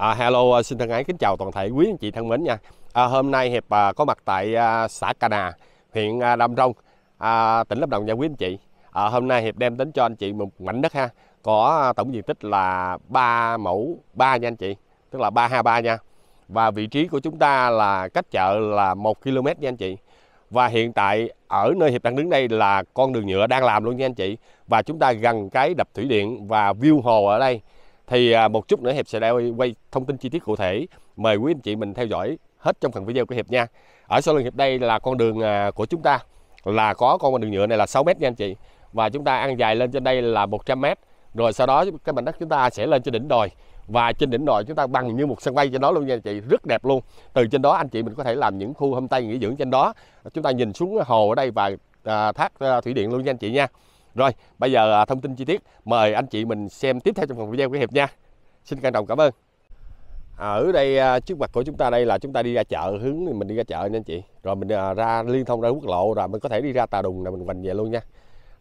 À, hello, à, xin thân ái kính chào toàn thể quý anh chị thân mến nha. À, hôm nay hiệp à, có mặt tại à, xã Cà Nà, huyện à, Đam Rông, à, tỉnh Lâm Đồng nha quý anh chị. À, hôm nay hiệp đem đến cho anh chị một mảnh đất ha, có à, tổng diện tích là 3 mẫu 3 nha anh chị, tức là 3 ha 3 nha. Và vị trí của chúng ta là cách chợ là 1 km nha anh chị. Và hiện tại ở nơi hiệp đang đứng đây là con đường nhựa đang làm luôn nha anh chị. Và chúng ta gần cái đập thủy điện và view hồ ở đây thì à, một chút nữa Hiệp sẽ đã quay thông tin chi tiết cụ thể. Mời quý anh chị mình theo dõi hết trong phần video của Hiệp nha. Ở sau lưng Hiệp đây là con đường à, của chúng ta là có con đường nhựa này là 6 mét nha anh chị. Và chúng ta ăn dài lên trên đây là 100 mét. Rồi sau đó cái mảnh đất chúng ta sẽ lên trên đỉnh đồi và trên đỉnh đồi chúng ta bằng như một sân bay cho đó luôn nha anh chị rất đẹp luôn từ trên đó anh chị mình có thể làm những khu hôm tay nghỉ dưỡng trên đó chúng ta nhìn xuống hồ ở đây và à, thác thủy điện luôn nha anh chị nha rồi, bây giờ à, thông tin chi tiết mời anh chị mình xem tiếp theo trong phần video của Hiệp nha. Xin trân trọng cảm ơn. À, ở đây à, trước mặt của chúng ta đây là chúng ta đi ra chợ, hướng mình đi ra chợ nha anh chị. Rồi mình ra liên thông ra quốc lộ rồi mình có thể đi ra Tà Đùng là mình quành về luôn nha.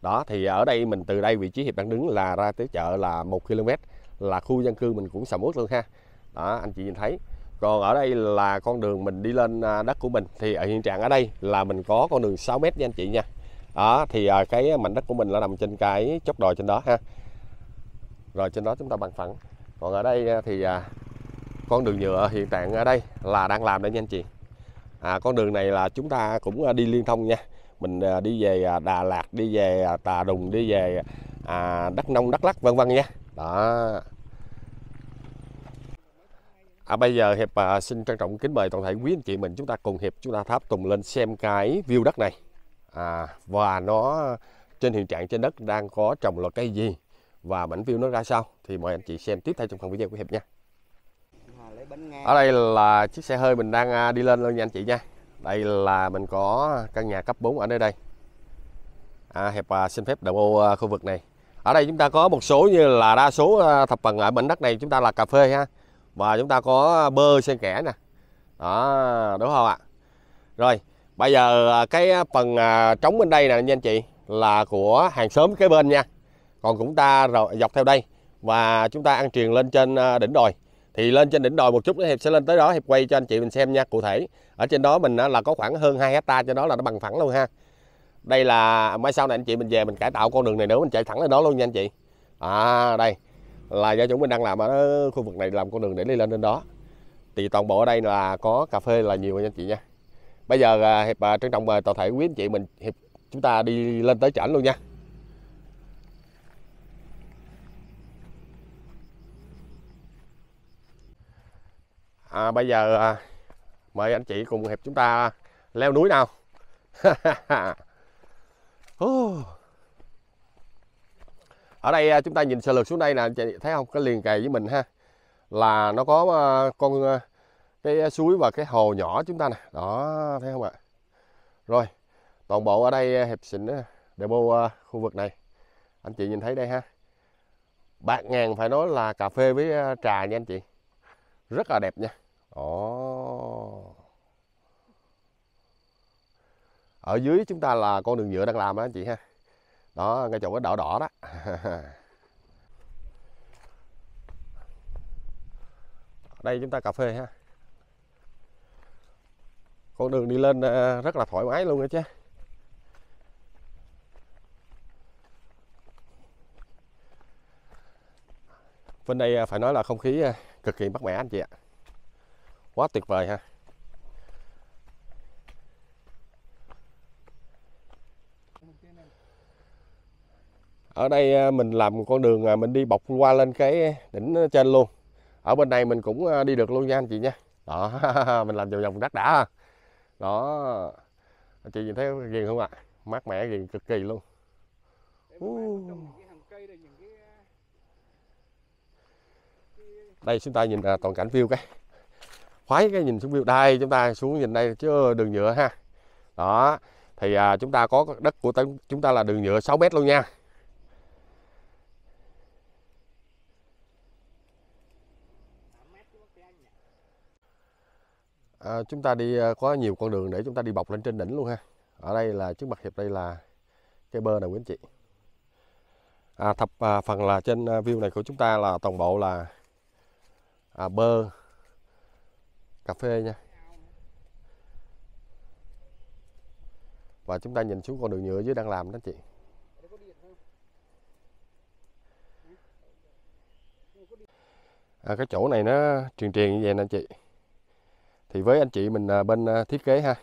Đó thì ở đây mình từ đây vị trí Hiệp đang đứng là ra tới chợ là 1 km là khu dân cư mình cũng sầm uất luôn ha. Đó anh chị nhìn thấy. Còn ở đây là con đường mình đi lên đất của mình thì ở hiện trạng ở đây là mình có con đường 6 m nha anh chị nha đó thì à, cái mảnh đất của mình là nằm trên cái chốc đồi trên đó ha rồi trên đó chúng ta bằng phẳng còn ở đây à, thì à, con đường nhựa hiện tại ở đây là đang làm đấy nha anh chị à, con đường này là chúng ta cũng đi liên thông nha mình đi về Đà Lạt đi về Tà Đùng đi về à, Đắk Nông Đắk Lắk vân vân nha đó À, bây giờ Hiệp à, xin trân trọng kính mời toàn thể quý anh chị mình chúng ta cùng Hiệp chúng ta tháp tùng lên xem cái view đất này à, và nó trên hiện trạng trên đất đang có trồng loại cây gì và mảnh view nó ra sao thì mời anh chị xem tiếp theo trong phần video của hiệp nha ở đây là chiếc xe hơi mình đang à, đi lên luôn nha anh chị nha đây là mình có căn nhà cấp 4 ở nơi đây à, hiệp à, xin phép đồng ô à, khu vực này ở đây chúng ta có một số như là đa số thập phần ở mảnh đất này chúng ta là cà phê ha và chúng ta có bơ sen kẽ nè đó đúng không ạ rồi bây giờ à, cái phần à, trống bên đây nè anh chị là của hàng xóm cái bên nha còn chúng ta rồi dọc theo đây và chúng ta ăn truyền lên trên à, đỉnh đồi thì lên trên đỉnh đồi một chút nữa hiệp sẽ lên tới đó hiệp quay cho anh chị mình xem nha cụ thể ở trên đó mình là có khoảng hơn 2 hecta cho đó là nó bằng phẳng luôn ha đây là mai sau này anh chị mình về mình cải tạo con đường này nữa mình chạy thẳng lên đó luôn nha anh chị à đây là do chúng mình đang làm ở khu vực này làm con đường để đi lên trên đó thì toàn bộ ở đây là có cà phê là nhiều nha anh chị nha bây giờ à, hiệp à, trân trọng mời toàn thể quý anh chị mình hiệp chúng ta đi lên tới chảnh luôn nha à, bây giờ à, mời anh chị cùng hiệp chúng ta leo núi nào ở đây à, chúng ta nhìn sơ lược xuống đây là anh chị thấy không cái liền kề với mình ha là nó có con cái à, suối và cái hồ nhỏ chúng ta nè đó thấy không ạ rồi toàn bộ ở đây à, hiệp xịn demo à, khu vực này anh chị nhìn thấy đây ha bạc ngàn phải nói là cà phê với trà nha anh chị rất là đẹp nha đó ở dưới chúng ta là con đường nhựa đang làm đó anh chị ha đó ngay chỗ cái đỏ đỏ đó đây chúng ta cà phê ha con đường đi lên à, rất là thoải mái luôn đó chứ bên đây à, phải nói là không khí à, cực kỳ mát mẻ anh chị ạ quá tuyệt vời ha ở đây mình làm một con đường mình đi bọc qua lên cái đỉnh trên luôn ở bên này mình cũng đi được luôn nha anh chị nha đó mình làm vòng vòng đắt đã đó anh chị nhìn thấy ghiền không ạ mát mẻ ghiền cực kỳ luôn đây chúng ta nhìn là toàn cảnh view cái khoái cái nhìn xuống view đây chúng ta xuống nhìn đây chứ đường nhựa ha đó thì à, chúng ta có đất của chúng ta là đường nhựa 6 mét luôn nha à, chúng ta đi ờ, có nhiều con đường để chúng ta đi bọc lên trên đỉnh luôn ha ở đây là trước mặt hiệp đây là cây bơ này quý anh chị à, thập à, phần là trên à, view này của chúng ta là toàn bộ là à, bơ cà phê nha và chúng ta nhìn xuống con đường nhựa dưới đang làm đó chị à, cái chỗ này nó truyền truyền như vậy nè chị thì với anh chị mình à, bên à, thiết kế ha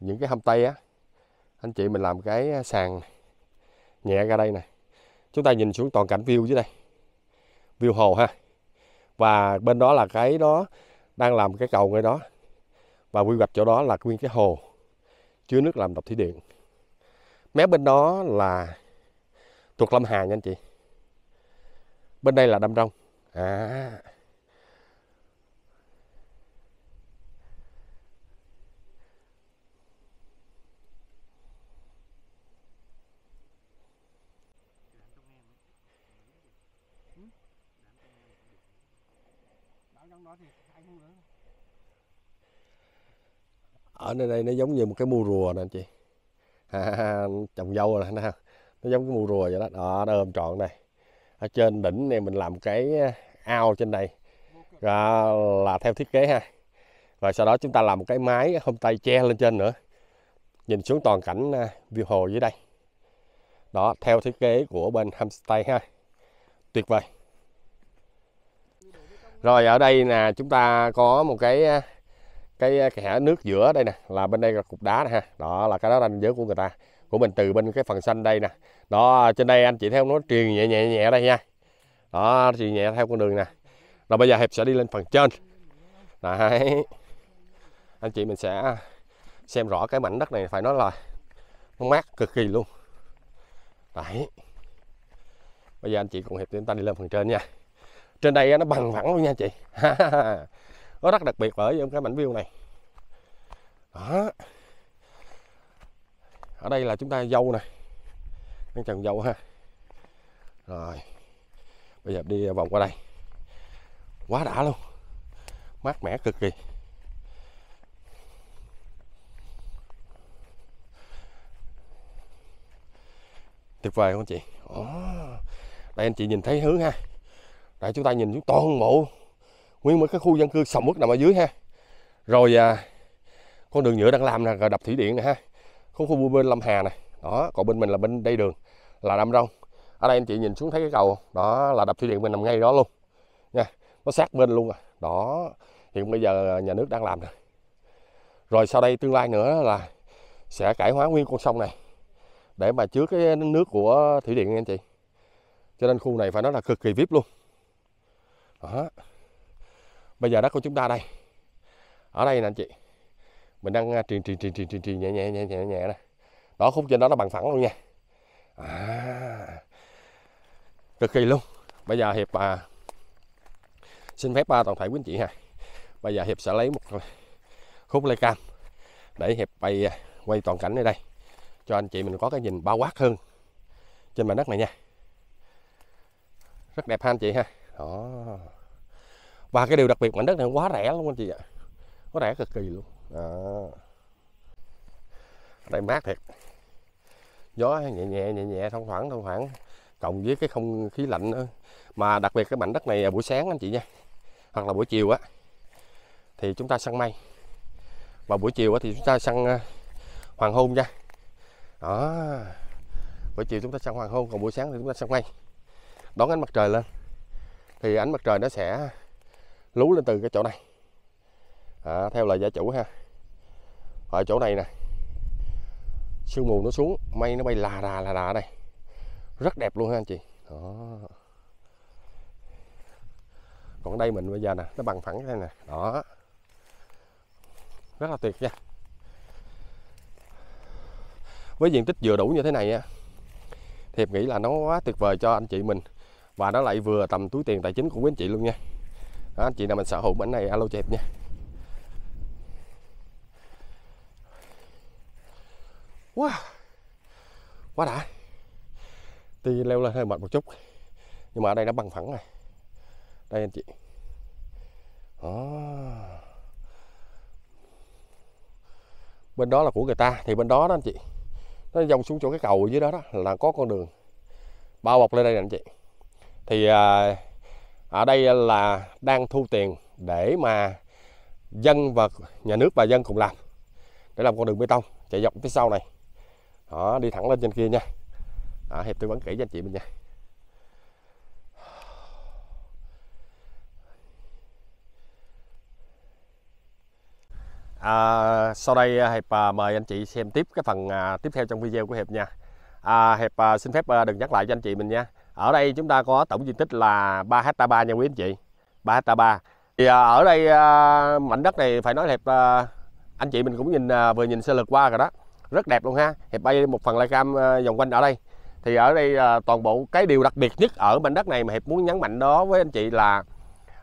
những cái hâm tây á anh chị mình làm cái à, sàn nhẹ ra đây này chúng ta nhìn xuống toàn cảnh view dưới đây view hồ ha và bên đó là cái đó đang làm cái cầu ngay đó và quy hoạch chỗ đó là nguyên cái hồ chứa nước làm đập thủy điện mé bên đó là thuộc lâm hà nha anh chị bên đây là đâm rông à ở nơi đây nó giống như một cái mua rùa nè anh chị trồng dâu rồi nè nó giống cái mua rùa vậy đó đó nó ôm trọn này ở trên đỉnh này mình làm cái ờ, ao trên này à, là theo thiết kế ha và sau đó chúng ta làm một cái mái hôm tay che lên trên nữa nhìn xuống toàn cảnh ờ, view hồ dưới đây đó theo thiết kế của bên homestay ha tuyệt vời rồi ở đây là chúng ta có một cái ờ, cái cái nước giữa đây nè là bên đây là cục đá nè ha đó là cái đó ranh giới của người ta của mình từ bên cái phần xanh đây nè đó trên đây anh chị theo nó truyền nhẹ nhẹ nhẹ đây nha đó truyền nhẹ theo con đường nè rồi bây giờ hiệp sẽ đi lên phần trên đấy anh chị mình sẽ xem rõ cái mảnh đất này phải nói là nó mát cực kỳ luôn đấy bây giờ anh chị cùng hiệp chúng ta đi lên phần trên nha trên đây nó bằng phẳng luôn nha chị nó rất đặc biệt ở trong cái mảnh view này đó ở đây là chúng ta dâu này đang trồng dâu ha rồi bây giờ đi vòng qua đây quá đã luôn mát mẻ cực kỳ tuyệt vời không chị Ồ, đây anh chị nhìn thấy hướng ha đây chúng ta nhìn xuống toàn bộ nguyên một cái khu dân cư sầm uất nằm ở dưới ha rồi à, con đường nhựa đang làm nè rồi đập thủy điện nè ha khu khu bên lâm hà này đó còn bên mình là bên đây đường là đam rong ở đây anh chị nhìn xuống thấy cái cầu đó là đập thủy điện mình nằm ngay đó luôn nha nó sát bên luôn à đó hiện bây giờ nhà nước đang làm rồi rồi sau đây tương lai nữa là sẽ cải hóa nguyên con sông này để mà chứa cái nước của thủy điện anh chị cho nên khu này phải nói là cực kỳ vip luôn đó bây giờ đất của chúng ta đây ở đây nè anh chị mình đang à, truyền truyền truyền truyền truyền truyền nhẹ nhẹ nhẹ nhẹ nhẹ nè đó khúc trên đó nó bằng phẳng luôn nha à, cực kỳ luôn bây giờ hiệp à, xin phép ba toàn thể quý anh chị ha bây giờ hiệp sẽ lấy một khúc lê cam để hiệp bay à, quay toàn cảnh ở đây cho anh chị mình có cái nhìn bao quát hơn trên mảnh đất này nha rất đẹp ha anh chị ha đó và cái điều đặc biệt mảnh đất này quá rẻ luôn anh chị ạ quá rẻ cực kỳ luôn à. đây mát thiệt gió nhẹ nhẹ nhẹ nhẹ thông thoảng thông thoảng cộng với cái không khí lạnh nữa mà đặc biệt cái mảnh đất này à, buổi sáng anh chị nha hoặc là buổi chiều á thì chúng ta săn mây và buổi chiều á thì chúng ta săn à, hoàng hôn nha đó buổi chiều chúng ta săn hoàng hôn còn buổi sáng thì chúng ta săn mây đón ánh mặt trời lên thì ánh mặt trời nó sẽ lú lên từ cái chỗ này à, theo lời gia chủ ha ở chỗ này nè sương mù nó xuống mây nó bay là là là đà đây rất đẹp luôn ha anh chị đó còn đây mình bây giờ nè nó bằng phẳng thế này nè đó rất là tuyệt nha với diện tích vừa đủ như thế này á thiệp nghĩ là nó quá tuyệt vời cho anh chị mình và nó lại vừa tầm túi tiền tài chính của quý anh chị luôn nha đó, chị nào mình sở hữu bánh này alo chẹp nha quá wow. quá đã tuy leo lên hơi mệt một chút nhưng mà ở đây nó bằng phẳng này đây anh chị đó. bên đó là của người ta thì bên đó đó anh chị nó dòng xuống chỗ cái cầu dưới đó đó là có con đường bao bọc lên đây nè anh chị thì à, ở đây là đang thu tiền để mà dân và nhà nước và dân cùng làm để làm con đường bê tông chạy dọc phía sau này đó đi thẳng lên trên kia nha đó, hiệp tư vấn kỹ cho anh chị mình nha à, sau đây à, hiệp à, mời anh chị xem tiếp cái phần à, tiếp theo trong video của hiệp nha à, hiệp xin phép đừng nhắc lại cho anh chị mình nha ở đây chúng ta có tổng diện tích là 3 hecta 3 nha quý anh chị 3 hecta 3 thì à, ở đây à, mảnh đất này phải nói là à, anh chị mình cũng nhìn vừa nhìn sơ lược qua rồi đó rất đẹp luôn ha hẹp bay một phần lai cam vòng quanh ở đây thì ở đây toàn bộ cái điều đặc biệt nhất ở mảnh đất này mà hiệp muốn nhấn mạnh đó với anh chị là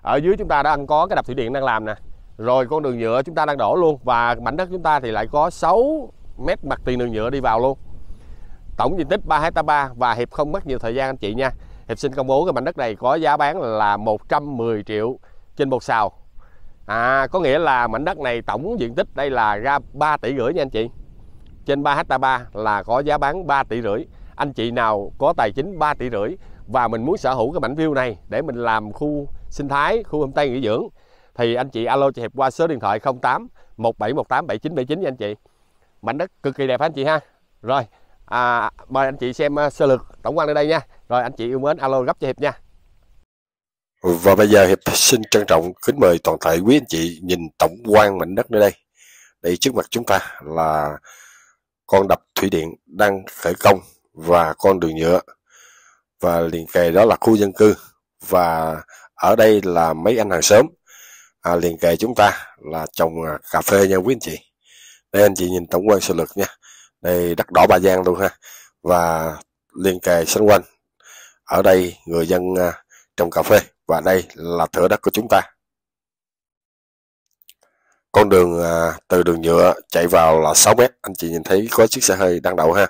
ở dưới chúng ta đang có cái đập thủy điện đang làm nè rồi con đường nhựa chúng ta đang đổ luôn và mảnh đất chúng ta thì lại có 6 mét mặt tiền đường nhựa đi vào luôn tổng diện tích 3 hecta 3 và Hiệp không mất nhiều thời gian anh chị nha Hiệp xin công bố cái mảnh đất này có giá bán là 110 triệu trên một sào à, có nghĩa là mảnh đất này tổng diện tích đây là ra 3 tỷ rưỡi nha anh chị trên 3 hecta 3 là có giá bán 3 tỷ rưỡi anh chị nào có tài chính 3 tỷ rưỡi và mình muốn sở hữu cái mảnh view này để mình làm khu sinh thái khu homestay nghỉ dưỡng thì anh chị alo cho Hiệp qua số điện thoại 08 1718 7979 nha anh chị mảnh đất cực kỳ đẹp anh chị ha rồi à, mời anh chị xem à, sơ lược tổng quan ở đây nha rồi anh chị yêu mến alo gấp cho hiệp nha và bây giờ hiệp xin trân trọng kính mời toàn thể quý anh chị nhìn tổng quan mảnh đất nơi đây đây trước mặt chúng ta là con đập thủy điện đang khởi công và con đường nhựa và liền kề đó là khu dân cư và ở đây là mấy anh hàng xóm à, liền kề chúng ta là trồng à, cà phê nha quý anh chị đây anh chị nhìn tổng quan sơ lược nha đây đất đỏ Ba Giang luôn ha và liên kề xung quanh ở đây người dân à, trồng cà phê và đây là thửa đất của chúng ta con đường à, từ đường nhựa chạy vào là 6 mét anh chị nhìn thấy có chiếc xe hơi đang đậu ha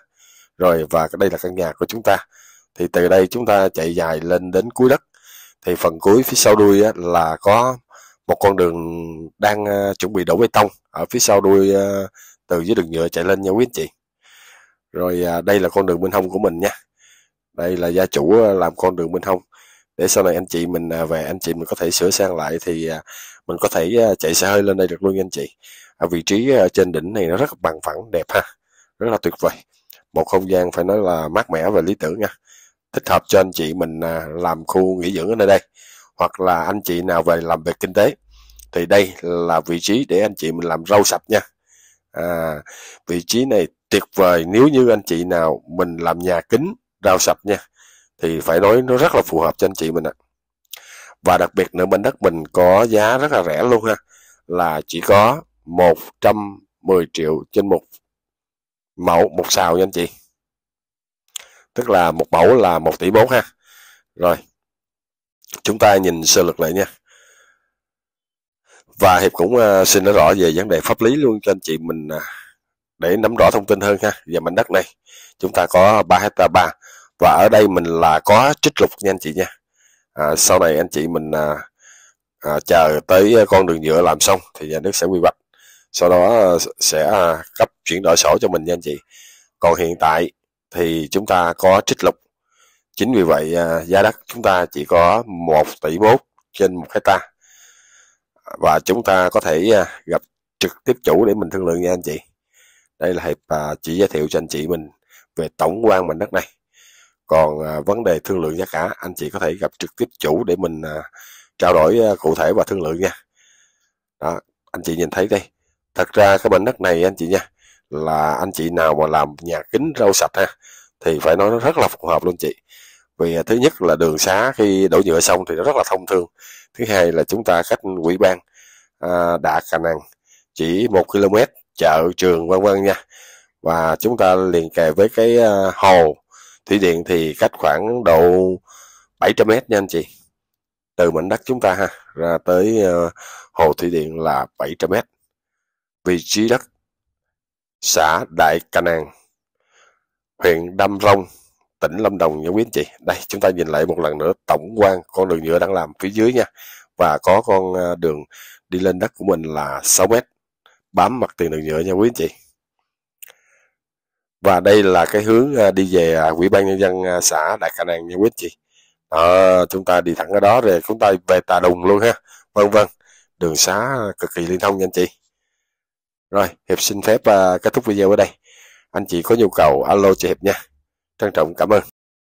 rồi và đây là căn nhà của chúng ta thì từ đây chúng ta chạy dài lên đến cuối đất thì phần cuối phía sau đuôi là có một con đường đang à, chuẩn bị đổ bê tông ở phía sau đuôi từ dưới đường nhựa chạy lên nha quý anh chị rồi à, đây là con đường bên hông của mình nha đây là gia chủ à, làm con đường bên hông để sau này anh chị mình à, về anh chị mình có thể sửa sang lại thì à, mình có thể chạy xe hơi lên đây được luôn anh chị ở vị trí trên đỉnh này nó rất bằng phẳng đẹp ha rất là tuyệt vời một không gian phải nói là mát mẻ và lý tưởng nha thích hợp cho anh chị mình làm khu nghỉ dưỡng ở nơi đây hoặc là anh chị nào về làm việc kinh tế thì đây là vị trí để anh chị mình làm rau sạch nha à, vị trí này tuyệt vời nếu như anh chị nào mình làm nhà kính rau sạch nha thì phải nói nó rất là phù hợp cho anh chị mình ạ à. và đặc biệt nữa bên đất mình có giá rất là rẻ luôn ha là chỉ có 110 triệu trên một mẫu một xào nha anh chị tức là một mẫu là một tỷ bốn ha rồi chúng ta nhìn sơ lược lại nha và hiệp cũng ờ, xin nói rõ về vấn đề pháp lý luôn cho anh chị mình à để nắm rõ thông tin hơn ha về mảnh đất này chúng ta có 3 hecta 3 và ở đây mình là có trích lục nha anh chị nha à, sau này anh chị mình à, à, chờ tới con đường nhựa làm xong thì nhà nước sẽ quy hoạch sau đó à, sẽ à, cấp chuyển đổi sổ cho mình nha anh chị còn hiện tại thì chúng ta có trích lục chính vì vậy à, giá đất chúng ta chỉ có 1 tỷ mốt trên một hecta và chúng ta có thể à, gặp trực tiếp chủ để mình thương lượng nha anh chị đây là hiệp à, chỉ giới thiệu cho anh chị mình về tổng quan mảnh đất này còn à, vấn đề thương lượng giá cả anh chị có thể gặp trực tiếp chủ để mình à, trao đổi cụ thể và thương lượng nha đó anh chị nhìn thấy đây thật ra cái mảnh đất này anh chị nha là anh chị nào mà làm nhà kính rau sạch ha thì phải nói nó rất là phù hợp luôn chị vì thứ nhất là đường xá khi đổ nhựa xong thì nó rất là thông thương thứ hai là chúng ta cách quỹ ban à, đạ cà năng chỉ một km chợ trường vân vân nha và chúng ta liền kề với cái ờ, hồ thủy điện thì cách khoảng độ 700 m nha anh chị từ mảnh đất chúng ta ha ra tới ờ, hồ thủy điện là 700 m vị trí đất xã Đại Ca Nàng huyện Đam Rông tỉnh Lâm Đồng nha quý anh chị đây chúng ta nhìn lại một lần nữa tổng quan con đường nhựa đang làm phía dưới nha và có con ờ, đường đi lên đất của mình là 6 mét bám mặt tiền đường nhựa nha quý anh chị và đây là cái hướng à, đi về à, ủy ban nhân dân à, xã đại khả năng nha quý anh chị à, chúng ta đi thẳng ở đó rồi chúng ta về tà đùng luôn ha vân vân đường xá cực kỳ liên thông nha anh chị rồi hiệp xin phép kết thúc video ở đây anh chị có nhu cầu alo chị hiệp nha trân trọng cảm ơn